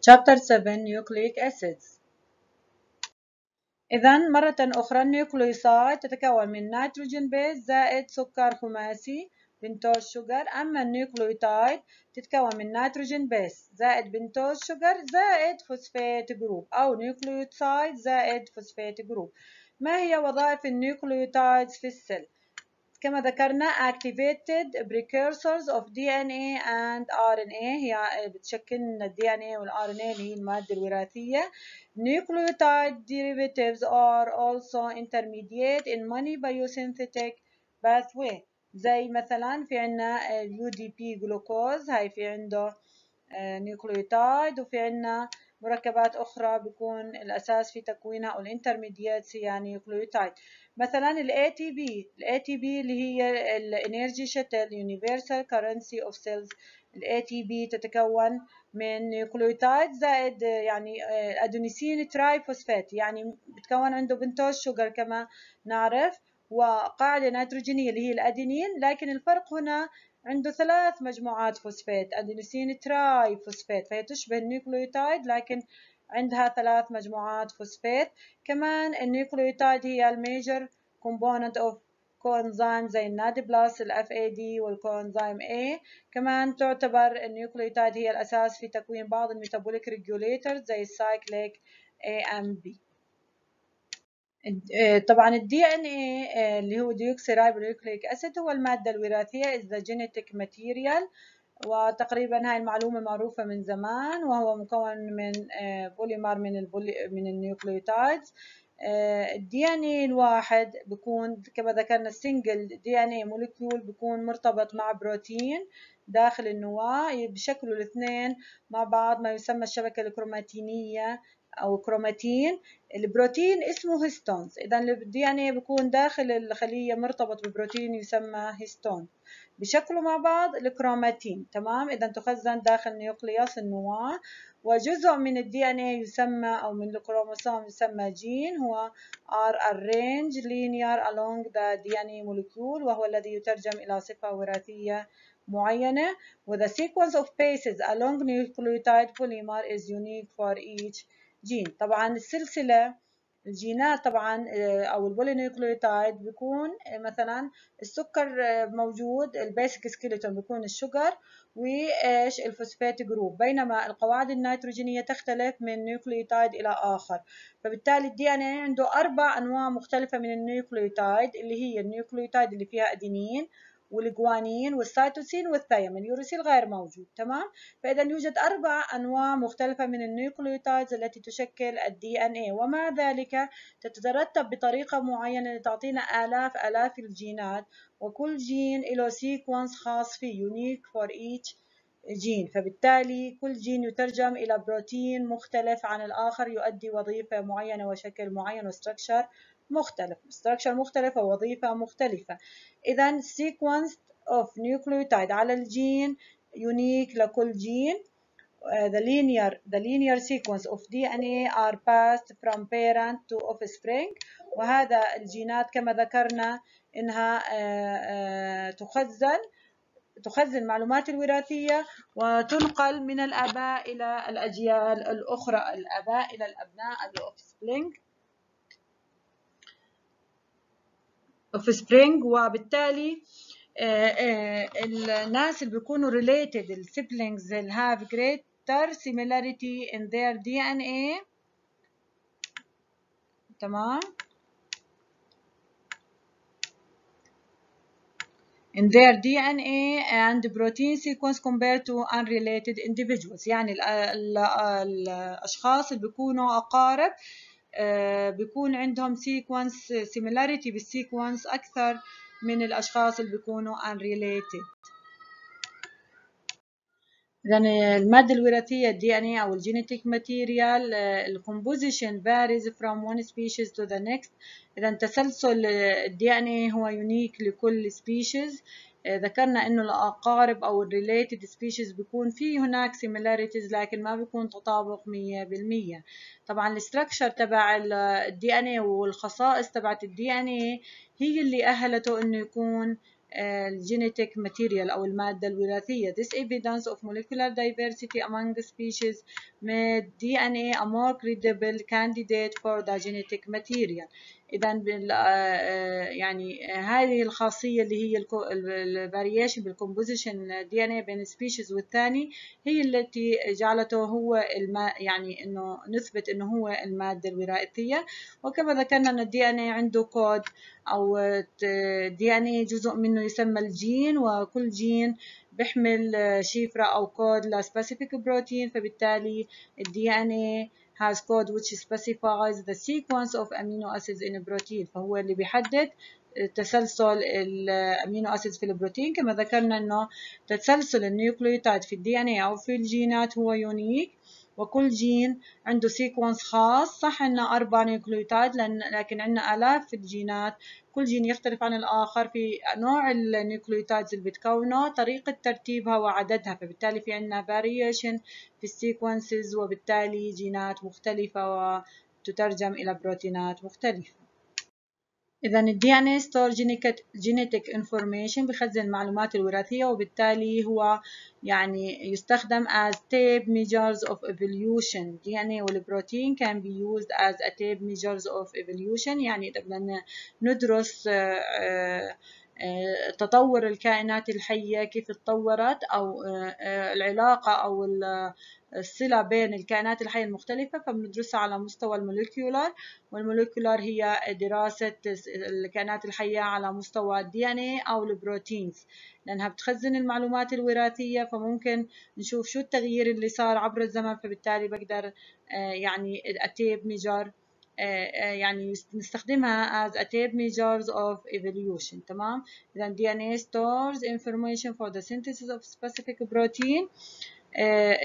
Chapter 7 Nucleic Acids إذا مرة أخرى النيوكليوسايد تتكون من نيتروجين بيز زائد سكر خماسي بنتوز شوجر أما النيوكليوتايد تتكون من نيتروجين بيز زائد بنتوز شوجر زائد فوسفات جروب أو نيوكليوتايد زائد فوسفات جروب ما هي وظائف النيوكليوتايدز في السيل؟ كما ذكرنا activated precursors of DNA and RNA هي بتشكل لنا DNA and RNA اللي هي المادة الوراثية nucleotide derivatives are also intermediate in many biosynthetic pathways. زي مثلا في عنا UDP-glucose, بي جلوكوز هاي في عنده وفي عنا مركبات أخرى بيكون الأساس في تكوينها أو الانترميديات يعني نيوكليوتايد مثلا الـ ATP الـ ATP اللي هي الـ Energy Shuttle Universal Currency of Cells الـ ATP تتكون من نيوكليوتايد زائد يعني أدونيسين آه، ترايفوسفات يعني بتكون عنده بنتوز شوجر كما نعرف وقاعدة نيتروجينية اللي هي الأدينين لكن الفرق هنا عنده ثلاث مجموعات فوسفات أدينوسين تراي فوسفات فهي تشبه النيوكليوتايد لكن عندها ثلاث مجموعات فوسفات كمان النيوكليوتايد هي الميجر كومبوننت اوف كوانزيم زي النادي بلاس الاف اي دي والكوانزيم اي كمان تعتبر النيوكليوتايد هي الاساس في تكوين بعض الميتابوليك ريجوليتر زي السايكليك اي ام بي آه، طبعا الدي ان آه، اي اللي هو ديوكسيرايبونيوكليك اسيد هو الماده الوراثيه از ذا جينيتيك ماتيريال وتقريبا هاي المعلومه معروفه من زمان وهو مكون من بوليمر آه، من البولي من النيوكليوتايدز الدي ان اي الواحد بيكون كما ذكرنا السنجل دي ان اي مولكيول بيكون مرتبط مع بروتين داخل النواه بشكل الاثنين مع بعض ما يسمى الشبكه الكروماتينيه او كروماتين البروتين اسمه هيستونز اذا الدي ان اي بيكون داخل الخليه مرتبط ببروتين يسمى هيستون بشكله مع بعض الكروماتين تمام اذا تخزن داخل نيوكليوس النواه وجزء من الدي ان اي يسمى او من الكروموسوم يسمى جين هو ار arranged linear along the DNA إيه molecule وهو الذي يترجم الى صفه وراثيه معينه و the sequence of bases along nucleotide polymer is unique for each جين طبعا السلسلة الجينات طبعا آه، او البولينيوكليوتايد بيكون آه، مثلا السكر آه، موجود البيسك سكيلتون بيكون الشوجر وايش الفوسفات جروب بينما القواعد النيتروجينيه تختلف من نيوكليوتايد الى اخر فبالتالي الدي ان إيه عنده اربع انواع مختلفه من النيوكليوتايد اللي هي النيوكليوتايد اللي فيها ادينين والجوانين والسيتوسين والثيامين يوروسيل غير موجود تمام فإذا يوجد أربع أنواع مختلفة من النيوكليوتيدز التي تشكل الدي إن إيه ومع ذلك تترتب بطريقة معينة لتعطينا آلاف آلاف الجينات وكل جين له سيكونس خاص فيه يونيك فور ايتش جين فبالتالي كل جين يترجم إلى بروتين مختلف عن الآخر يؤدي وظيفة معينة وشكل معين وستركشر مختلف structure مختلفة ووظيفة مختلفة إذا sequence of nucleotide على الجين unique لكل جين Uh, the linear the linear sequence of DNA are passed from parent to offspring وهذا الجينات كما ذكرنا انها uh, uh, تخزن تخزن معلومات الوراثية وتنقل من الآباء إلى الأجيال الأخرى الآباء إلى الأبناء offspring اوف سبرينج وبالتالي الناس اللي بيكونوا related siblings اللي have greater similarity in their DNA تمام in their DNA and protein sequence compared to unrelated individuals يعني الأشخاص اللي بيكونوا أقارب آه، بيكون عندهم سيكونس سيميلاريتي بالسيكونس أكثر من الأشخاص اللي بيكونوا unrelated إذا المادة الوراثية الدي ان اي أو الجينيتيك ماتيريال الكومبوزيشن varies from one species to the next إذا تسلسل الدي ان اي هو يونيك لكل species آه، ذكرنا انه الاقارب او الريليتد سبيشيز بيكون في هناك similarities لكن ما بيكون تطابق 100% طبعا الاستراكشر تبع الدي ان اي والخصائص تبعت الدي ان اي هي اللي اهلته انه يكون الجينيتك آه، ماتيريال او الماده الوراثيه this evidence of molecular diversity among the species made DNA a more credible candidate for the genetic material اذا آه، آه، يعني آه، هذه الخاصيه اللي هي الفاريشن بالكومبوزيشن دي ان اي بين سبيشيز والثاني هي التي جعلته هو الما يعني انه نثبت انه هو الماده الوراثيه وكما ذكرنا ان الدي ان اي عنده كود او دي ان اي جزء منه يسمى الجين وكل جين بيحمل شفره او كود لسبيسيفيك بروتين فبالتالي الدي ان اي has code which specifies the sequence of amino acids in a protein فهو اللي بيحدد تسلسل الامينو اسيدز في البروتين كما ذكرنا انه تسلسل النيوكليوتيد في الدي ان اي او في الجينات هو يونيك وكل جين عنده سيكونس خاص صح عندنا أربع نيوكليوتايد لكن عندنا آلاف الجينات كل جين يختلف عن الآخر في نوع النيوكليوتايدز اللي بتكونه طريقة ترتيبها وعددها فبالتالي في عندنا variation في السيكونسز وبالتالي جينات مختلفة وتترجم إلى بروتينات مختلفة إذا الدي إن إيه ستور جينيتيك انفورميشن بخزن المعلومات الوراثية وبالتالي هو يعني يستخدم as tape measures of evolution DNA والبروتين can be used as a tape measures of evolution يعني إذا بدنا ندرس آه، آه، تطور الكائنات الحية كيف تطورت أو آه، العلاقة أو الصلة بين الكائنات الحية المختلفة فبندرسها على مستوى الموليكيولار والموليكيولار هي دراسة الكائنات الحية على مستوى الدي ان اي او البروتينز لانها بتخزن المعلومات الوراثية فممكن نشوف شو التغيير اللي صار عبر الزمن فبالتالي بقدر آه، يعني اتيب ميجر آه، آه، يعني نستخدمها as a tape measures of evolution تمام إذا DNA stores information for the synthesis of specific protein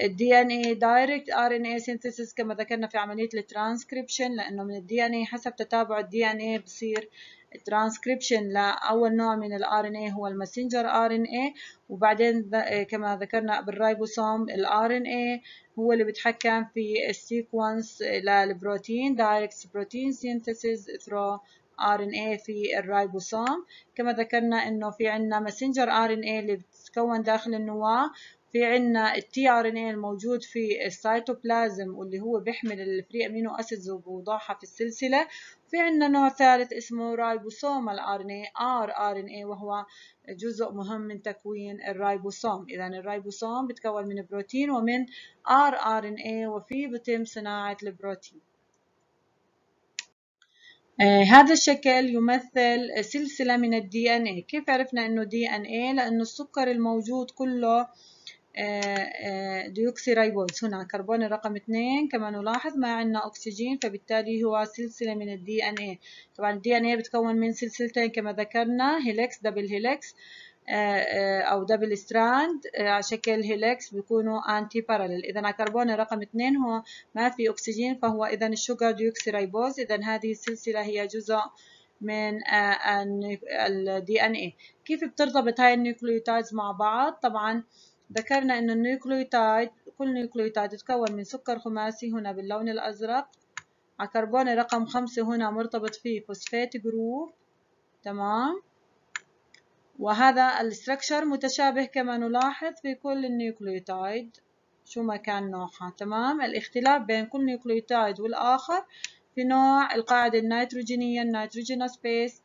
الدي ان اي دايركت ار ان اي سينثيسيس كما ذكرنا في عمليه الترانسكريبشن لانه من الدي ان اي حسب تتابع الدي ان اي بصير الترانسكريبشن لاول نوع من الار ان اي هو المسنجر ار ان اي إيه، وبعدين كما ذكرنا بالرايبوسوم الار ان اي هو اللي بيتحكم في السيكونس للبروتين دايركت بروتين سينثيسيس ثرو ار ان اي في الرايبوسوم كما ذكرنا انه في عندنا ار ان اي اللي بتتكون داخل النواة في عنا التي ار ان اي الموجود في السيتوبلازم واللي هو بيحمل الفري امينو اسيدز وبوضعها في السلسله في عنا نوع ثالث اسمه رايبوسوم الار ان اي ار ار ان اي وهو جزء مهم من تكوين الرايبوسوم اذا الرايبوسوم بتكون من بروتين ومن ار ار ان اي وفي بتم صناعه البروتين آه، هذا الشكل يمثل سلسلة من الدي ان اي كيف عرفنا انه دي ان اي لانه السكر الموجود كله ديوكسيريبوز هنا كربون رقم اثنين كما نلاحظ ما عندنا أكسجين فبالتالي هو سلسلة من الدي إن إيه طبعا الدي إن إيه بتكون من سلسلتين كما ذكرنا هيلكس دبل هيلكس أو دبل ستراند على شكل هيلكس بيكونوا أنتي بارالل إذا كربون رقم اثنين هو ما في أكسجين فهو إذا الشوكر ديوكسيريبوز إذا هذه السلسلة هي جزء من الدي ان اي كيف بترتبط هاي النيوكليوتيدز مع بعض طبعا ذكرنا أن النيوكليوتايد كل نيوكليوتايد يتكون من سكر خماسي هنا باللون الأزرق على كربون رقم خمسة هنا مرتبط فيه فوسفات جروب تمام وهذا الستركشر متشابه كما نلاحظ في كل النيوكليوتايد شو ما كان نوعها تمام الاختلاف بين كل نيوكليوتايد والآخر في نوع القاعدة النيتروجينية النيتروجينا سبيس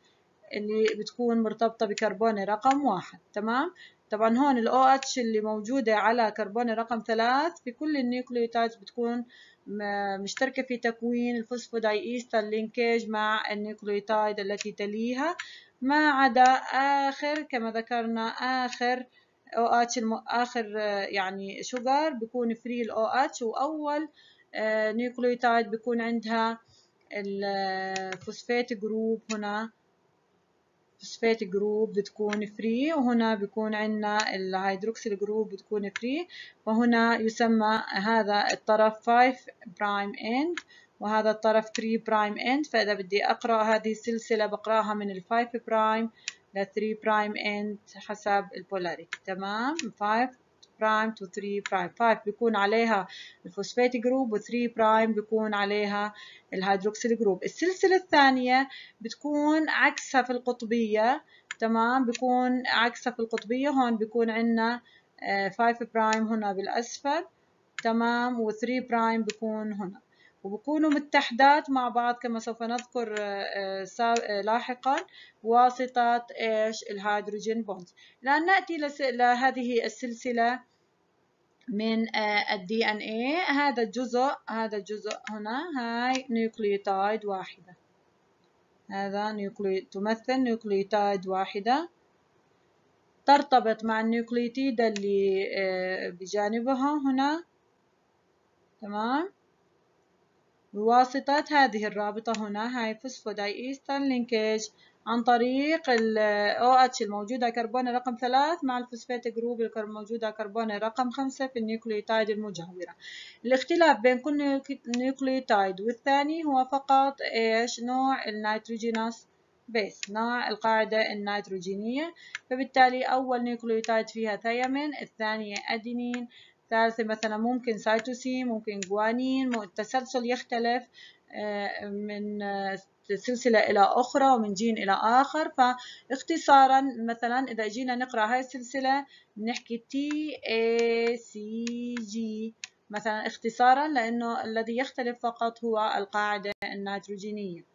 اللي بتكون مرتبطة بكربون رقم واحد تمام طبعا هون الاو OH اللي موجودة على كربون رقم ثلاث في كل النيوكليوتيدز بتكون مشتركة في تكوين الفوسفوداي إيستر لينكيج مع النيوكليوتايد التي تليها ما عدا آخر كما ذكرنا آخر OH آخر يعني شوجر بيكون فري الاو OH وأول آه، نيوكليوتايد بيكون عندها الفوسفات آه، جروب هنا الفوسفات جروب بتكون فري وهنا بيكون عندنا الهيدروكسيل جروب بتكون فري وهنا يسمى هذا الطرف 5 برايم اند وهذا الطرف 3 برايم اند فإذا بدي أقرأ هذه السلسلة بقراها من ال 5 برايم ل 3 برايم اند حسب البولاريتي تمام 5 برايم تو 3 برايم 5 بيكون عليها الفوسفات جروب و3 برايم بيكون عليها الهيدروكسيل جروب السلسله الثانيه بتكون عكسها في القطبيه تمام بيكون عكسها في القطبيه هون بيكون عندنا 5 آه، برايم هنا بالاسفل تمام و3 برايم بيكون هنا وبكونوا متحدات مع بعض كما سوف نذكر آه، آه، آه، لاحقا بواسطة ايش الهيدروجين بونز الآن نأتي لهذه السلسلة من الدي ان اي هذا الجزء هذا الجزء هنا هاي نيوكليوتايد واحدة هذا نيوكلي... تمثل نيوكليوتايد واحدة ترتبط مع النيوكليوتيد اللي بجانبها هنا تمام بواسطة هذه الرابطة هنا هاي فوسفوداي ايستر لينكج عن طريق الـ OH الموجودة كربون رقم ثلاث مع الفوسفات جروب الموجودة كربون رقم خمسة في النيوكليوتايد المجاورة الاختلاف بين كل نيوكليوتايد والثاني هو فقط ايش نوع النيتروجينوس بيس نوع القاعدة النيتروجينية فبالتالي أول نيوكليوتايد فيها ثيامين الثانية أدينين ثالثة مثلا ممكن سايتوسين ممكن جوانين التسلسل يختلف آه، من آه، سلسلة إلى أخرى ومن جين إلى آخر فاختصارا مثلا إذا جينا نقرأ هاي السلسلة بنحكي تي اي سي جي مثلا اختصارا لأنه الذي يختلف فقط هو القاعدة النيتروجينية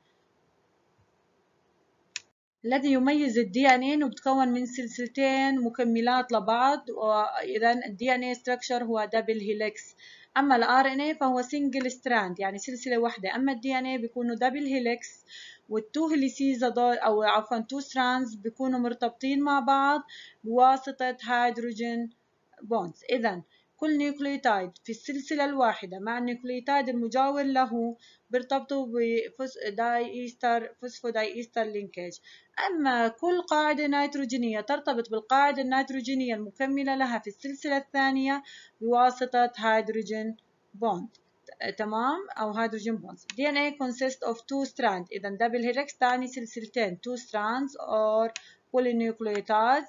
الذي يميز الدي ان اي انه من سلسلتين مكملات لبعض واذا الدي ان اي ستراكشر هو دبل هيليكس اما الار ان اي فهو سنجل ستراند يعني سلسله واحده اما الدي ان اي بيكونوا دبل هيليكس والتو هيليسيز هذول او عفوا تو ستراندز بيكونوا مرتبطين مع بعض بواسطه هيدروجين بونز اذا كل نيوكليوتايد في السلسلة الواحدة مع النيوكليوتايد المجاور له بيرتبطوا بفوسفودايستر فوسفودايستر لينكج أما كل قاعدة نيتروجينية ترتبط بالقاعدة النيتروجينية المكملة لها في السلسلة الثانية بواسطة هيدروجين بوند تمام او هيدروجين بوند دي ان إيه of كونسيست اوف تو ستراند اذا دبل هيلكس تعني سلسلتين تو ستراندز اور بولينيوكليوتايدز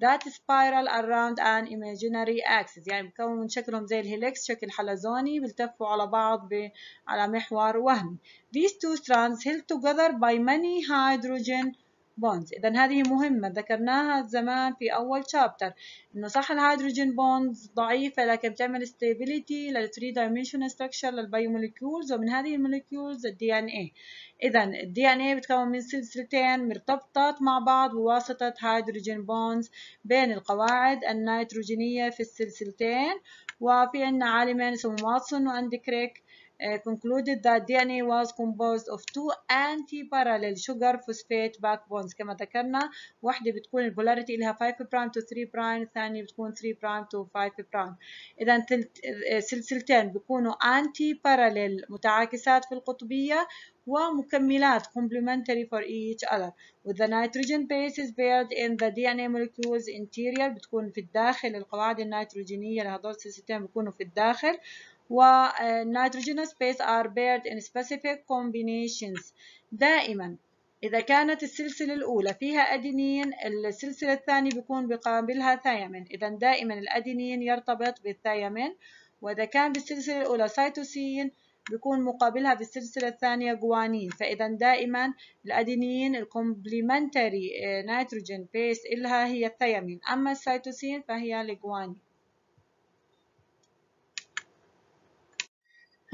that spiral around an imaginary axis يعني بكون شكلهم زي الهيليكس شكل حلزوني بيلتفوا على بعض ب... على محور وهمي these two strands held together by many hydrogen بونز إذا هذه مهمة ذكرناها زمان في أول شابتر إنه صح الهيدروجين بونز ضعيفة لكن بتعمل ستابيليتي 3 dimensional ستراكشر للبيوموليكيولز ومن هذه الموليكيولز الدي إن اي إذا الدي إن اي بتكون من سلسلتين مرتبطات مع بعض بواسطة هيدروجين بونز بين القواعد النيتروجينية في السلسلتين وفي عندنا عالمين اسمهم واتسون كريك concluded that DNA was composed of two anti-parallel sugar phosphate backbones كما ذكرنا واحدة بتكون البولاريتي لها 5 prime to 3 prime الثانية بتكون 3 prime to 5 prime إذا سلسلتين بيكونوا anti-parallel متعاكسات في القطبية ومكملات complementary for each other with the nitrogen bases built in the DNA molecules interior بتكون في الداخل القواعد النيتروجينية لهذول السلسلتين بيكونوا في الداخل والنيتروجين سبيس ار بيرد ان سبيسيفيك كومبينيشنز دائما إذا كانت السلسلة الأولى فيها أدينين السلسلة الثانية بيكون بقابلها ثيامين إذا دائما الأدينين يرتبط بالثيامين وإذا كان بالسلسلة الأولى سيتوسين بيكون مقابلها بالسلسله الثانية جوانين فإذا دائما الأدينين الكومبليمنتري نيتروجين بيس إلها هي الثيامين أما السيتوسين فهي الجوانين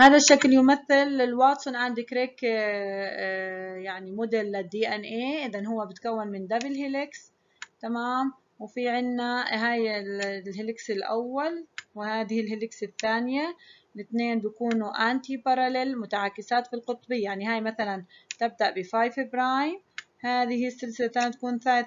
هذا الشكل يمثل الواتسون اند كريك آه، آه، يعني موديل للدي ان اي اذا هو بتكون من دبل هيليكس تمام وفي عنا هاي الهيليكس الاول وهذه الهيليكس الثانية الاثنين بيكونوا انتي باراليل متعاكسات في القطبية يعني هاي مثلا تبدأ ب 5 برايم هذه السلسلة الثانية تكون 3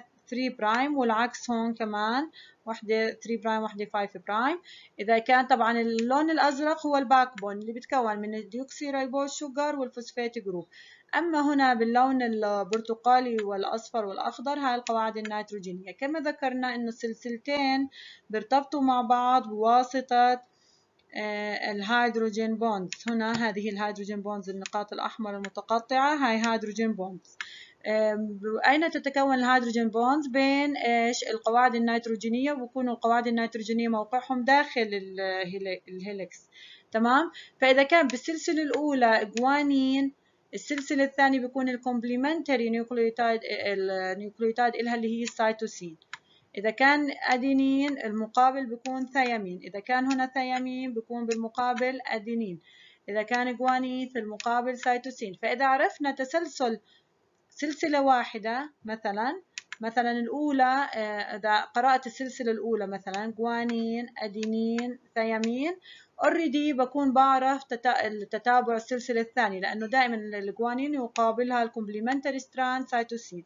برايم والعكس هون كمان واحدة 3 برايم واحدة 5 برايم إذا كان طبعا اللون الأزرق هو الباك بون اللي بيتكون من الديوكسي ريبوز شوجر والفوسفات جروب أما هنا باللون البرتقالي والأصفر والأخضر هاي القواعد النيتروجينية كما ذكرنا أن السلسلتين بيرتبطوا مع بعض بواسطة آه، الهيدروجين بوندز هنا هذه الهيدروجين بوندز النقاط الأحمر المتقطعة هاي هيدروجين بوندز أين تتكون الهيدروجين بونز بين إيش القواعد النيتروجينية وبكون القواعد النيتروجينية موقعهم داخل الهيلكس تمام فإذا كان بالسلسلة الأولى جوانين السلسلة الثانية بيكون الكومبليمنتري نيوكليوتايد النيوكليوتايد إلها اللي هي السيتوسين إذا كان أدينين المقابل بيكون ثيامين إذا كان هنا ثيامين بيكون بالمقابل أدينين إذا كان جوانين في المقابل سيتوسين فإذا عرفنا تسلسل سلسلة واحدة مثلا مثلا الأولى آه، إذا قرأت السلسلة الأولى مثلا جوانين أدينين ثيامين اوريدي بكون بعرف تتابع السلسلة الثانية لأنه دائما الجوانين يقابلها الكومبليمنتري ستراند سايتوسين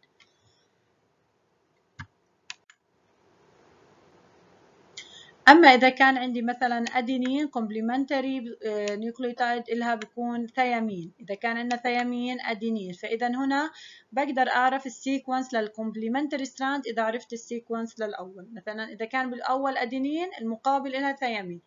اما اذا كان عندي مثلا ادينين كومبلمنتري نيوكليوتايد آه، الها بكون ثيامين اذا كان عندنا ثيامين ادينين فاذا هنا بقدر اعرف السيكونس للكومبلمنتري ستراند اذا عرفت السيكونس للاول مثلا اذا كان بالاول ادينين المقابل الها ثيامين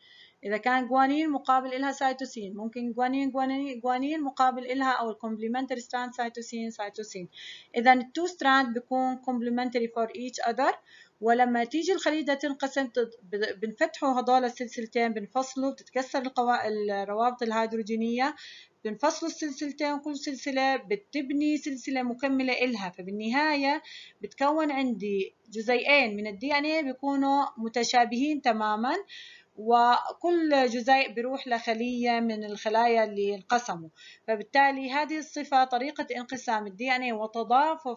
إذا كان جوانين مقابل إلها سيتوسين ممكن جوانين جوانين جوانين مقابل إلها أو الكومبلمنتري ستراند سيتوسين سيتوسين إذا التو ستراند بكون كومبلمنتري فور ايتش اذر ولما تيجي الخلية تنقسم بنفتحوا هدول السلسلتين بنفصلوا بتتكسر الروابط الهيدروجينية بنفصلوا السلسلتين كل سلسلة بتبني سلسلة مكملة إلها فبالنهاية بتكون عندي جزيئين من الدي ان ايه بيكونوا متشابهين تماما وكل جزيء بيروح لخلية من الخلايا اللي انقسموا فبالتالي هذه الصفة طريقة انقسام الدي ان اي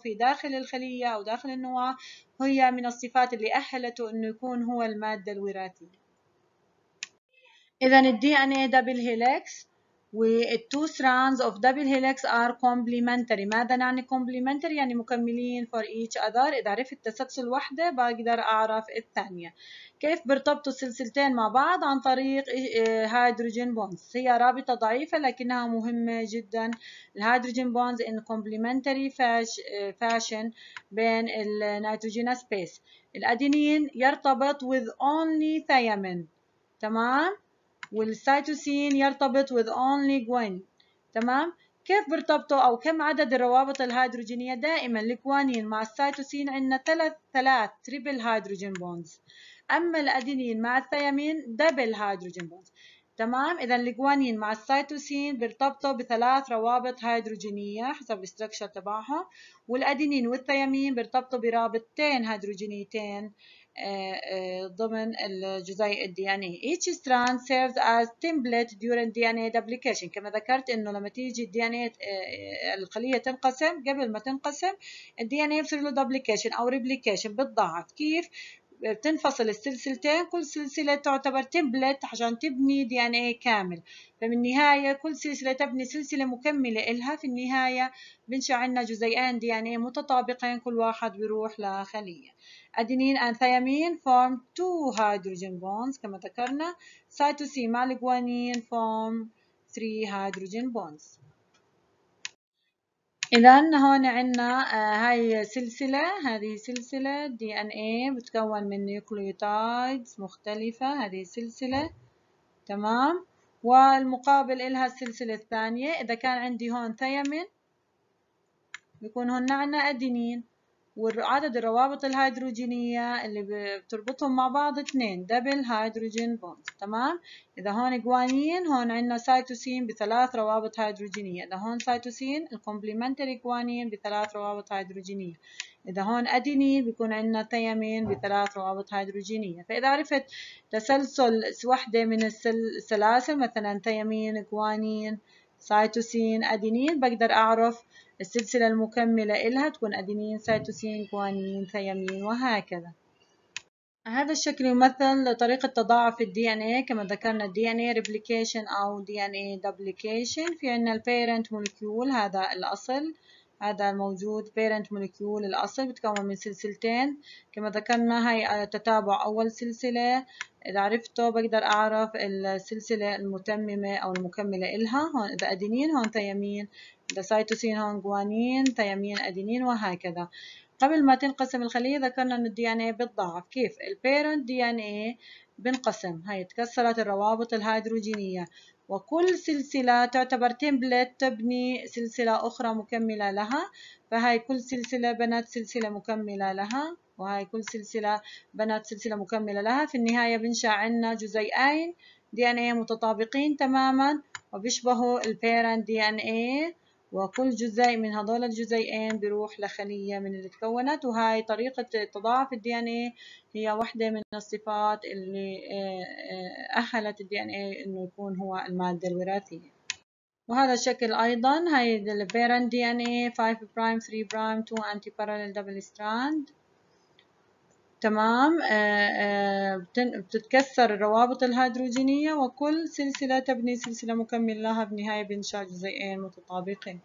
في داخل الخلية أو داخل النواة هي من الصفات اللي أهلته أنه يكون هو المادة الوراثية إذا الدي ان اي دبل هيليكس والتو strands of double helix are complementary ماذا نعني complementary يعني مكملين for each other إذا عرفت تسلسل واحدة بقدر أعرف الثانية كيف بيرتبطوا السلسلتين مع بعض عن طريق هيدروجين آه، بونز هي رابطة ضعيفة لكنها مهمة جدا الهيدروجين بونز in complementary آه، fashion بين النيتروجين سبيس الأدينين يرتبط with only thiamine تمام والسيتوسين يرتبط with only جوين تمام كيف بيرتبطوا أو كم عدد الروابط الهيدروجينية دائما الكوانين مع السيتوسين عندنا ثلاث ثلاث تريبل هيدروجين بونز أما الأدينين مع الثيامين دبل هيدروجين بونز تمام إذا الجوانين مع السيتوسين بيرتبطوا بثلاث روابط هيدروجينية حسب الاستراكشر تبعهم والأدينين والثيامين بيرتبطوا برابطتين هيدروجينيتين ضمن الجزيء DNA. each strand serves as template during DNA duplication كما ذكرت انه لما تيجي الدي ان آه، آه، الخليه تنقسم قبل ما تنقسم الدي ان اي له duplication او replication بتضاعف كيف بتنفصل السلسلتين كل سلسلة تعتبر تمبلت عشان تبني دي ان اي كامل فبالنهاية كل سلسلة تبني سلسلة مكملة إلها في النهاية بنشأ عنا جزيئان دي ان اي متطابقين كل واحد بيروح لخلية أدينين أن ثيامين form two hydrogen bonds كما ذكرنا سيتوسين مع الجوانين form three hydrogen bonds إذا هون عنا آه، هاي سلسلة هذه سلسلة دي ان اي بتكون من نيوكليوتايدز مختلفة هذه سلسلة تمام والمقابل إلها السلسلة الثانية إذا كان عندي هون ثيامين بيكون هون عنا أدينين وعدد الروابط الهيدروجينية اللي بتربطهم مع بعض اثنين دبل هيدروجين بوند تمام إذا هون جوانين هون عندنا سيتوسين بثلاث روابط هيدروجينية إذا هون سيتوسين الكومبليمنتري جوانين بثلاث روابط هيدروجينية إذا هون أدينين بيكون عندنا ثيامين بثلاث روابط هيدروجينية فإذا عرفت تسلسل وحدة من السلاسل مثلا ثيامين جوانين سيتوسين أدينين بقدر أعرف السلسلة المكملة إلها تكون أدينين سيتوسين جوانين ثيامين وهكذا هذا الشكل يمثل طريقة تضاعف الـ DNA كما ذكرنا الـ DNA replication أو DNA duplication في عنا الـ parent molecule هذا الأصل هذا الموجود parent molecule الأصل بتكون من سلسلتين كما ذكرنا هاي آه، تتابع أول سلسلة إذا عرفته بقدر أعرف السلسلة المتممة أو المكملة إلها هون إذا أدينين هون تيامين إذا سيتوسين هون جوانين تيامين أدينين وهكذا قبل ما تنقسم الخلية ذكرنا إن الدي إن إيه بتضاعف كيف البيرنت دي إن إيه بنقسم هاي تكسرت الروابط الهيدروجينية وكل سلسلة تعتبر تمبلت تبني سلسلة أخرى مكملة لها فهاي كل سلسلة بنات سلسلة مكملة لها وهاي كل سلسلة بنات سلسلة مكملة لها في النهاية بنشأ عنا جزيئين دي ان ايه متطابقين تماما وبيشبهوا البيرنت دي ان ايه وكل جزيء من هذول الجزيئين بيروح لخلية من اللي تكونت وهاي طريقة تضاعف الدي ان اي هي واحدة من الصفات اللي آه، آه، أهلت الدي ان اي انه يكون هو المادة الوراثية وهذا الشكل أيضا هاي البيرن دي ان اي 5 برايم 3 برايم 2 انتي بارالل دبل ستراند تمام آه، آه، بتتكسر الروابط الهيدروجينية وكل سلسلة تبني سلسلة مكمل لها بنهاية بإنشاء جزيئين متطابقين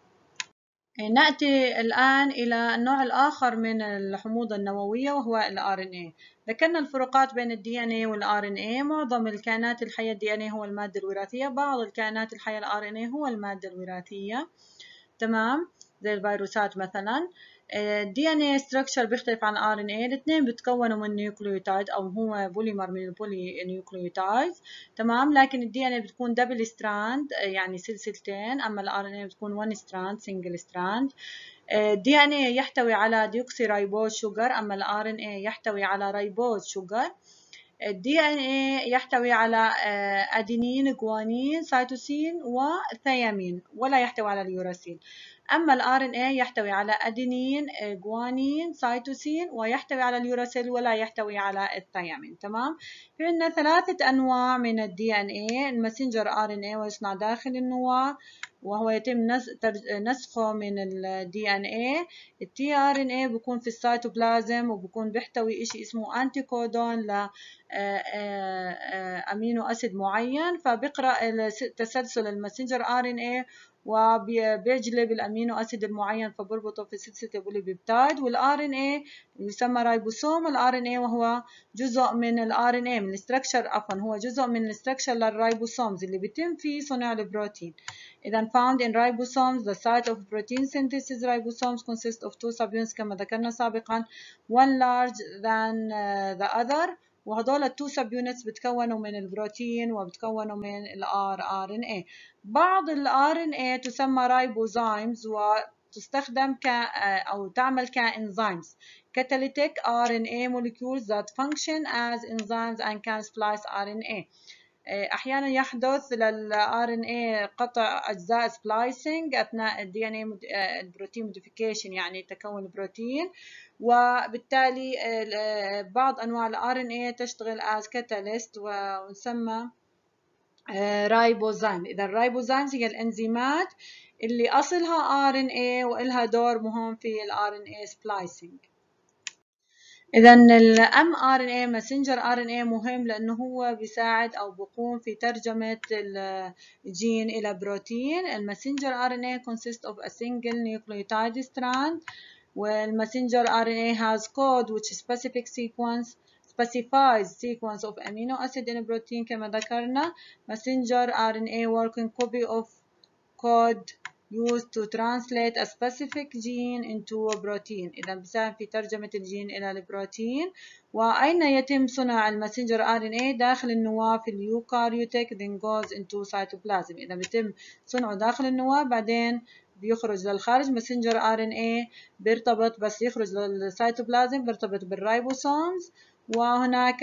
آه، نأتي الآن إلى النوع الآخر من الحموضة النووية وهو الـ RNA إيه. ذكرنا الفروقات بين الـ DNA والـ RNA معظم الكائنات الحية الـ DNA إيه هو المادة الوراثية بعض الكائنات الحية الـ RNA إيه هو المادة الوراثية تمام زي الفيروسات مثلا الدي آه، ان اي ستراكشر بيختلف عن ار ان اي الاثنين بتكونوا من نيوكليوتايد او هو بوليمر من البولي نيوكليوتايد تمام لكن الدي ان اي بتكون دبل ستراند آه، يعني سلسلتين اما الار ان اي بتكون وان ستراند سنجل ستراند الدي ان اي يحتوي على ديوكسي رايبوز شوجر اما الار ان اي يحتوي على رايبوز شوجر الدي ان اي يحتوي على ادينين جوانين سيتوسين وثيامين ولا يحتوي على اليوراسيل أما إن RNA إيه يحتوي على أدينين آه، جوانين سايتوسين ويحتوي على اليوراسيل ولا يحتوي على الثيامين تمام في عندنا ثلاثة أنواع من ال DNA إيه. المسنجر RNA إيه ويصنع داخل النواة وهو يتم نسخه من التي DNA إن tRNA بيكون في السيتوبلازم وبكون بيحتوي إشي اسمه أنتي كودون ل آه، آه، أمينو أسيد معين فبقرأ تسلسل المسنجر RNA وبيجلب الامينو اسيد المعين فبربطه في سلسله البوليبيبتايد والار ان اي يسمى رايبوسوم الار ان اي وهو جزء من الار ان اي من الاستراكشر عفوا هو جزء من الاستراكشر للرايبوسومز اللي بيتم فيه صنع البروتين اذا found in ribosomes the site of protein synthesis ribosomes consist of two subunits كما ذكرنا سابقا one large than uh, the other وهدول التو سب يونتس بتكونوا من البروتين وبتكونوا من الار ار ان اي بعض الار ان اي تسمى رايبوزايمز وتستخدم ك او تعمل كانزيمز كاتاليتيك ار ان اي مولكيولز ذات فانكشن از انزيمز اند كان سبلايس ار ان اي آه، احيانا يحدث للار ان اي قطع اجزاء سبلايسنج اثناء الدي ان اي البروتين موديفيكيشن يعني تكون بروتين وبالتالي آه، بعض انواع الار ان اي تشتغل از كاتاليست ونسمى رايبوزايم آه، اذا الرايبوزان هي الانزيمات اللي اصلها ار ان اي والها دور مهم في الار ان اي سبلايسنج اذا الام ار ان اي ماسنجر ار ان اي مهم لانه هو بيساعد او بقوم في ترجمه الجين الى بروتين الماسنجر ار ان اي consists of a single nucleotide strand والماسنجر ار ان اي has code which specific sequence specifies sequence of amino acid in a protein كما ذكرنا messenger RNA working copy of code used to translate a specific gene into a protein إذا بساهم في ترجمة الجين إلى البروتين وأين يتم صنع المسنجر RNA إيه؟ داخل النواة في اليوكاريوتيك then goes into cytoplasm إذا بيتم صنعه داخل النواة بعدين بيخرج للخارج مسنجر RNA إيه، بيرتبط بس يخرج للسيتوبلازم بيرتبط بالريبوسومز وهناك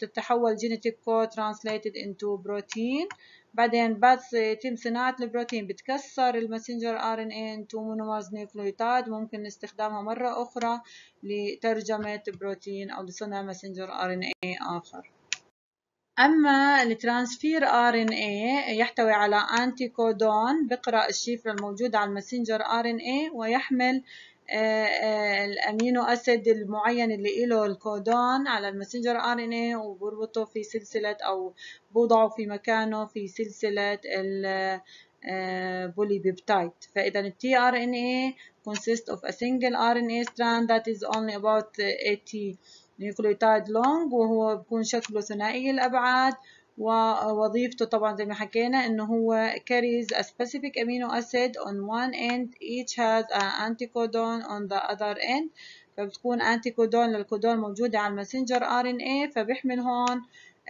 تتحول جينيتيك كود translated into protein بعدين بس آه، يتم صناعة البروتين بتكسر المسنجر ار ان اي تو مونومرز نيوكليوتايد ممكن استخدامها مرة أخرى لترجمة بروتين أو لصنع مسنجر ار ان اي آخر أما الترانسفير ار ان اي يحتوي على أنتي كودون بقرأ الشفرة الموجودة على المسنجر ار ان اي ويحمل آه، آه، الامينو اسيد المعين اللي له الكودون على المسنجر ار ان اي وبربطه في سلسله او بوضعه في مكانه في سلسله polybeptide آه، فاذا التي ار ان اي consists of a single RNA إيه strand that is only about 80 nucleotide long وهو بكون شكله ثنائي الابعاد ووظيفته طبعا زي ما حكينا إنه هو carries a specific amino acid on one end each has an anticodon on the other end فبتكون anticodon للكودون موجودة على المسنجر RNA فبيحمل هون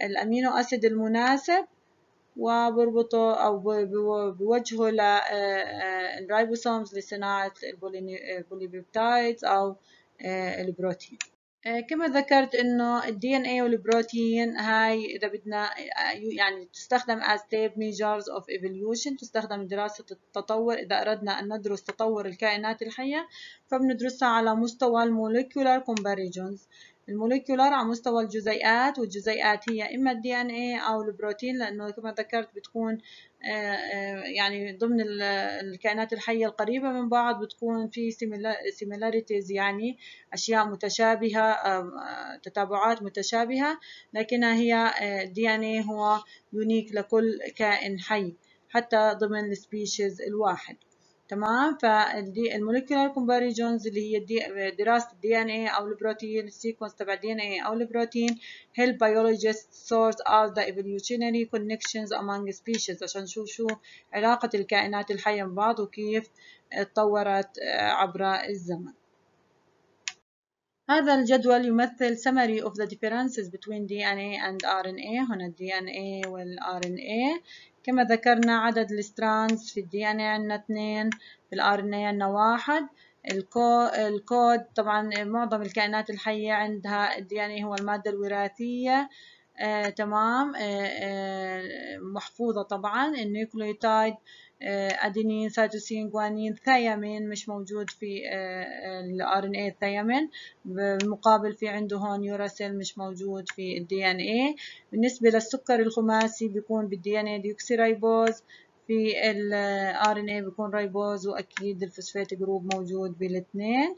الأمينو أسيد المناسب وبربطه أو بوجهه للريبوسومز آه، آه، لصناعة البوليبيبتايدز آه، أو البروتين آه، كما ذكرت انه الدي ان اي والبروتين هاي اذا بدنا آه، يعني تستخدم as tape measures of evolution تستخدم دراسة التطور اذا اردنا ان ندرس تطور الكائنات الحية فبندرسها على مستوى المولكيولار comparisons الموليكولار على مستوى الجزيئات والجزيئات هي إما الدي إن إيه أو البروتين لأنه كما ذكرت بتكون آه، آه، يعني ضمن الكائنات الحية القريبة من بعض بتكون في سيميلاريتيز يعني أشياء متشابهة آه، تتابعات متشابهة لكنها هي الدي إن إيه هو يونيك لكل كائن حي حتى ضمن السبيشيز الواحد تمام فالدي المولكيولار كومباريجونز اللي هي الدي دراسه الدي ان اي او البروتين السيكونس تبع الدي ان اي او البروتين هيلب بايولوجيست sort out ذا ايفولوشنري كونكشنز among species عشان نشوف شو علاقه الكائنات الحيه ببعض وكيف اتطورت عبر الزمن هذا الجدول يمثل summary of the differences between DNA and RNA هنا ال DNA وال RNA كما ذكرنا عدد الستراندز في الدي ان اي عندنا اثنين في الار ان اي عندنا واحد الكو الكود طبعا معظم الكائنات الحية عندها الدي ان اي هو المادة الوراثية آه تمام آه آه محفوظة طبعا النيوكليوتايد آه، أدينين سايتوسين جوانين ثيامين مش موجود في آه، آه، ال RNA الثيامين بالمقابل في عنده هون يوراسيل مش موجود في ال DNA بالنسبة للسكر الخماسي بيكون بال DNA ديوكسيرايبوز في ال RNA إيه بيكون ريبوز وأكيد الفوسفات جروب موجود بالاثنين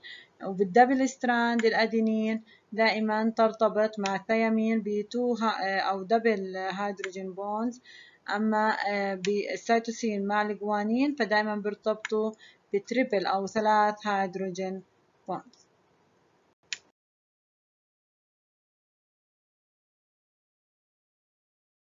وبالدبل ستراند الأدينين دائما ترتبط مع الثيامين ب2 أو دبل هيدروجين بونز أما آه، بالسيتوسين مع الجوانين فدائما بيرتبطوا بتريبل أو ثلاث هيدروجين بوند